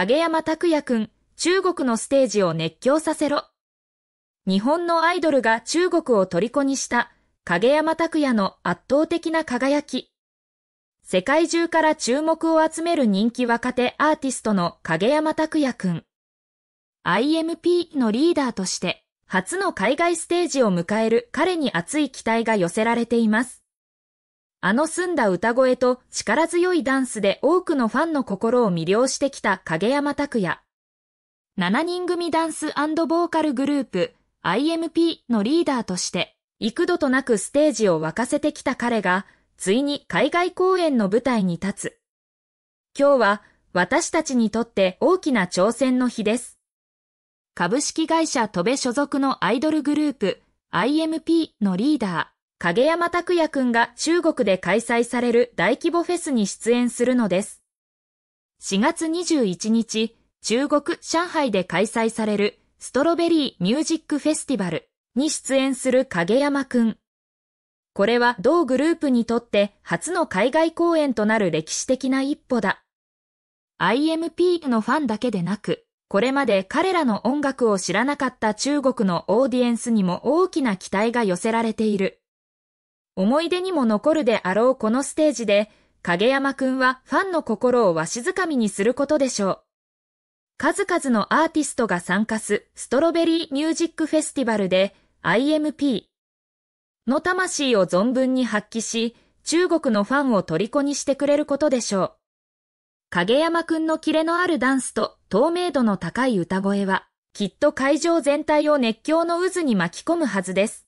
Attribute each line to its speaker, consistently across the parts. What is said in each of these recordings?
Speaker 1: 影山拓也くん、中国のステージを熱狂させろ。日本のアイドルが中国を虜にした影山拓也の圧倒的な輝き。世界中から注目を集める人気若手アーティストの影山拓也くん。IMP のリーダーとして初の海外ステージを迎える彼に熱い期待が寄せられています。あの澄んだ歌声と力強いダンスで多くのファンの心を魅了してきた影山拓也。7人組ダンスボーカルグループ IMP のリーダーとして幾度となくステージを沸かせてきた彼がついに海外公演の舞台に立つ。今日は私たちにとって大きな挑戦の日です。株式会社戸部所属のアイドルグループ IMP のリーダー影山拓也くんが中国で開催される大規模フェスに出演するのです。4月21日、中国上海で開催されるストロベリーミュージックフェスティバルに出演する影山くん。これは同グループにとって初の海外公演となる歴史的な一歩だ。IMP のファンだけでなく、これまで彼らの音楽を知らなかった中国のオーディエンスにも大きな期待が寄せられている。思い出にも残るであろうこのステージで、影山くんはファンの心をわしづかみにすることでしょう。数々のアーティストが参加すストロベリーミュージックフェスティバルで IMP の魂を存分に発揮し、中国のファンを虜にしてくれることでしょう。影山くんのキレのあるダンスと透明度の高い歌声は、きっと会場全体を熱狂の渦に巻き込むはずです。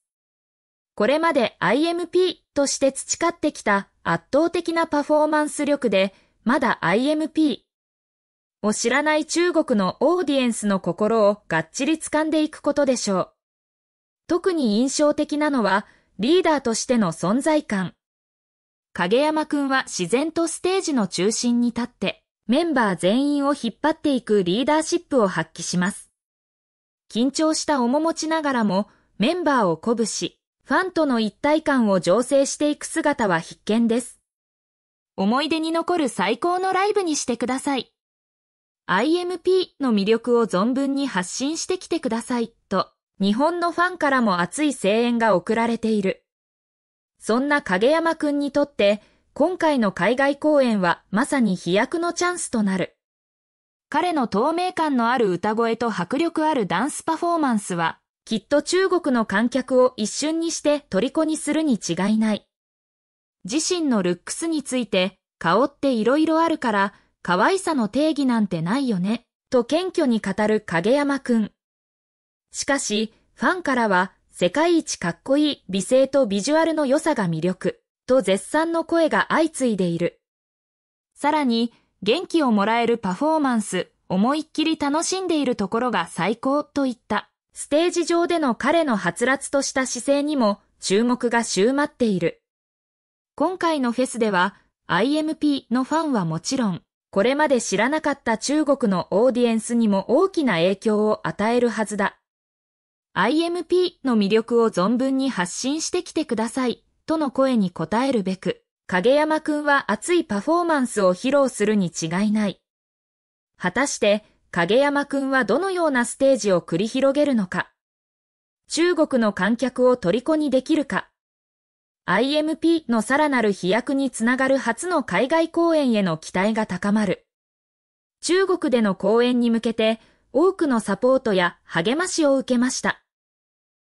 Speaker 1: これまで IMP として培ってきた圧倒的なパフォーマンス力で、まだ IMP を知らない中国のオーディエンスの心をがっちり掴んでいくことでしょう。特に印象的なのは、リーダーとしての存在感。影山くんは自然とステージの中心に立って、メンバー全員を引っ張っていくリーダーシップを発揮します。緊張した面持ちながらも、メンバーを鼓舞し、ファンとの一体感を醸成していく姿は必見です。思い出に残る最高のライブにしてください。IMP の魅力を存分に発信してきてくださいと、日本のファンからも熱い声援が送られている。そんな影山くんにとって、今回の海外公演はまさに飛躍のチャンスとなる。彼の透明感のある歌声と迫力あるダンスパフォーマンスは、きっと中国の観客を一瞬にして虜にするに違いない。自身のルックスについて、顔って色々あるから、可愛さの定義なんてないよね、と謙虚に語る影山くん。しかし、ファンからは、世界一かっこいい美声とビジュアルの良さが魅力、と絶賛の声が相次いでいる。さらに、元気をもらえるパフォーマンス、思いっきり楽しんでいるところが最高といった。ステージ上での彼のハツラツとした姿勢にも注目が集まっている。今回のフェスでは IMP のファンはもちろん、これまで知らなかった中国のオーディエンスにも大きな影響を与えるはずだ。IMP の魅力を存分に発信してきてください、との声に応えるべく、影山くんは熱いパフォーマンスを披露するに違いない。果たして影山くんはどのようなステージを繰り広げるのか、中国の観客を虜にできるか、IMP のさらなる飛躍につながる初の海外公演への期待が高まる。中国での公演に向けて多くのサポートや励ましを受けました。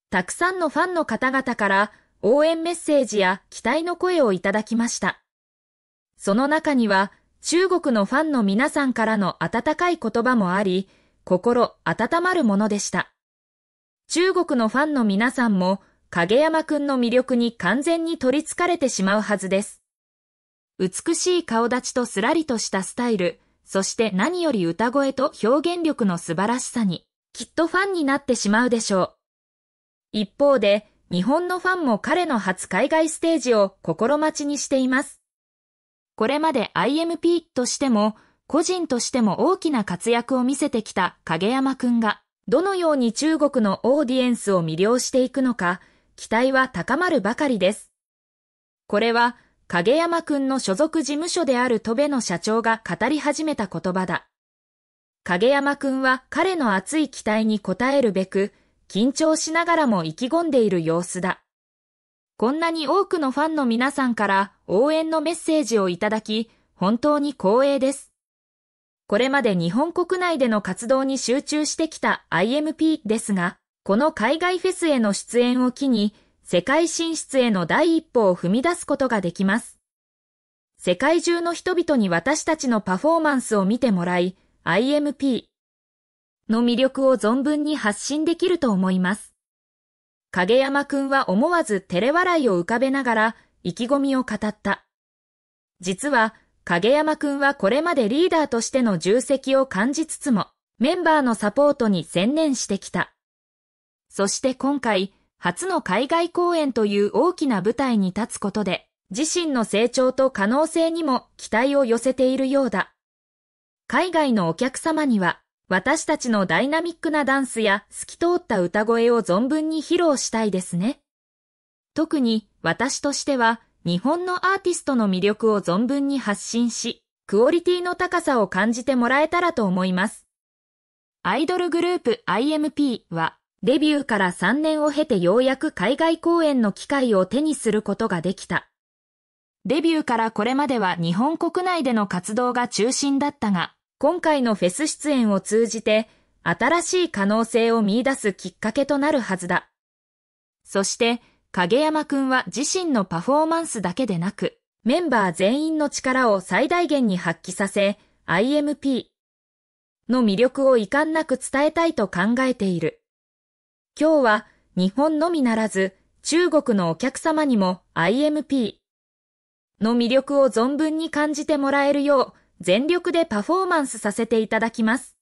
Speaker 1: たくさんのファンの方々から応援メッセージや期待の声をいただきました。その中には中国のファンの皆さんからの温かい言葉もあり、心温まるものでした。中国のファンの皆さんも、影山くんの魅力に完全に取りつかれてしまうはずです。美しい顔立ちとすらりとしたスタイル、そして何より歌声と表現力の素晴らしさに、きっとファンになってしまうでしょう。一方で、日本のファンも彼の初海外ステージを心待ちにしています。これまで IMP としても、個人としても大きな活躍を見せてきた影山くんが、どのように中国のオーディエンスを魅了していくのか、期待は高まるばかりです。これは、影山くんの所属事務所である戸部の社長が語り始めた言葉だ。影山くんは彼の熱い期待に応えるべく、緊張しながらも意気込んでいる様子だ。こんなに多くのファンの皆さんから応援のメッセージをいただき、本当に光栄です。これまで日本国内での活動に集中してきた IMP ですが、この海外フェスへの出演を機に、世界進出への第一歩を踏み出すことができます。世界中の人々に私たちのパフォーマンスを見てもらい、IMP の魅力を存分に発信できると思います。影山くんは思わず照れ笑いを浮かべながら意気込みを語った。実は、影山くんはこれまでリーダーとしての重責を感じつつも、メンバーのサポートに専念してきた。そして今回、初の海外公演という大きな舞台に立つことで、自身の成長と可能性にも期待を寄せているようだ。海外のお客様には、私たちのダイナミックなダンスや透き通った歌声を存分に披露したいですね。特に私としては日本のアーティストの魅力を存分に発信し、クオリティの高さを感じてもらえたらと思います。アイドルグループ IMP はデビューから3年を経てようやく海外公演の機会を手にすることができた。デビューからこれまでは日本国内での活動が中心だったが、今回のフェス出演を通じて、新しい可能性を見出すきっかけとなるはずだ。そして、影山くんは自身のパフォーマンスだけでなく、メンバー全員の力を最大限に発揮させ、IMP の魅力を遺憾なく伝えたいと考えている。今日は日本のみならず、中国のお客様にも IMP の魅力を存分に感じてもらえるよう、全力でパフォーマンスさせていただきます。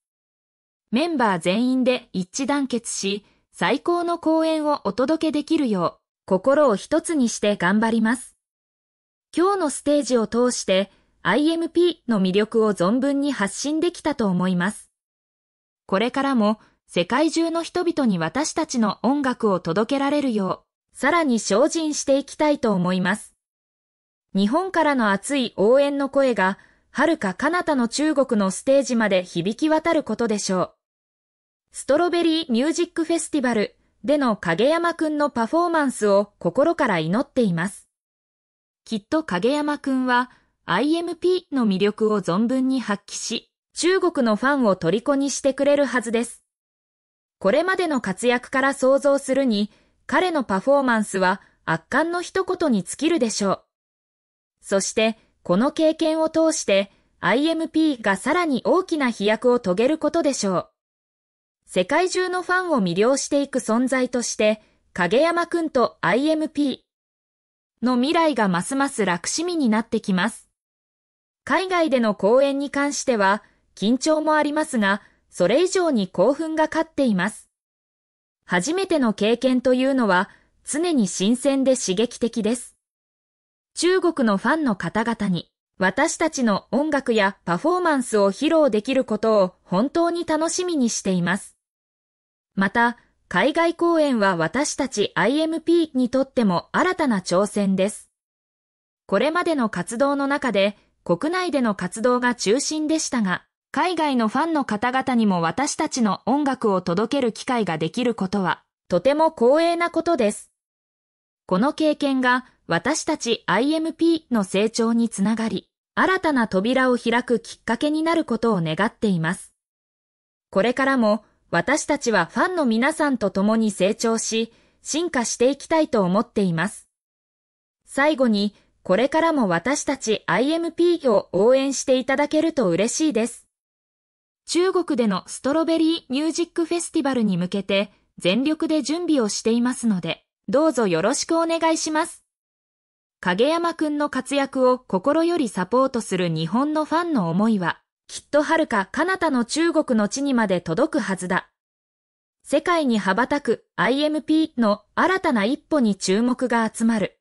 Speaker 1: メンバー全員で一致団結し、最高の公演をお届けできるよう、心を一つにして頑張ります。今日のステージを通して IMP の魅力を存分に発信できたと思います。これからも世界中の人々に私たちの音楽を届けられるよう、さらに精進していきたいと思います。日本からの熱い応援の声が遥か彼方の中国のステージまで響き渡ることでしょう。ストロベリーミュージックフェスティバルでの影山くんのパフォーマンスを心から祈っています。きっと影山くんは IMP の魅力を存分に発揮し、中国のファンを虜にしてくれるはずです。これまでの活躍から想像するに、彼のパフォーマンスは圧巻の一言に尽きるでしょう。そして、この経験を通して IMP がさらに大きな飛躍を遂げることでしょう。世界中のファンを魅了していく存在として、影山くんと IMP の未来がますます楽しみになってきます。海外での公演に関しては緊張もありますが、それ以上に興奮が勝っています。初めての経験というのは常に新鮮で刺激的です。中国のファンの方々に私たちの音楽やパフォーマンスを披露できることを本当に楽しみにしています。また、海外公演は私たち IMP にとっても新たな挑戦です。これまでの活動の中で国内での活動が中心でしたが、海外のファンの方々にも私たちの音楽を届ける機会ができることは、とても光栄なことです。この経験が私たち IMP の成長につながり、新たな扉を開くきっかけになることを願っています。これからも私たちはファンの皆さんと共に成長し、進化していきたいと思っています。最後に、これからも私たち IMP を応援していただけると嬉しいです。中国でのストロベリーミュージックフェスティバルに向けて全力で準備をしていますので、どうぞよろしくお願いします。影山くんの活躍を心よりサポートする日本のファンの思いは、きっと遥か彼方の中国の地にまで届くはずだ。世界に羽ばたく IMP の新たな一歩に注目が集まる。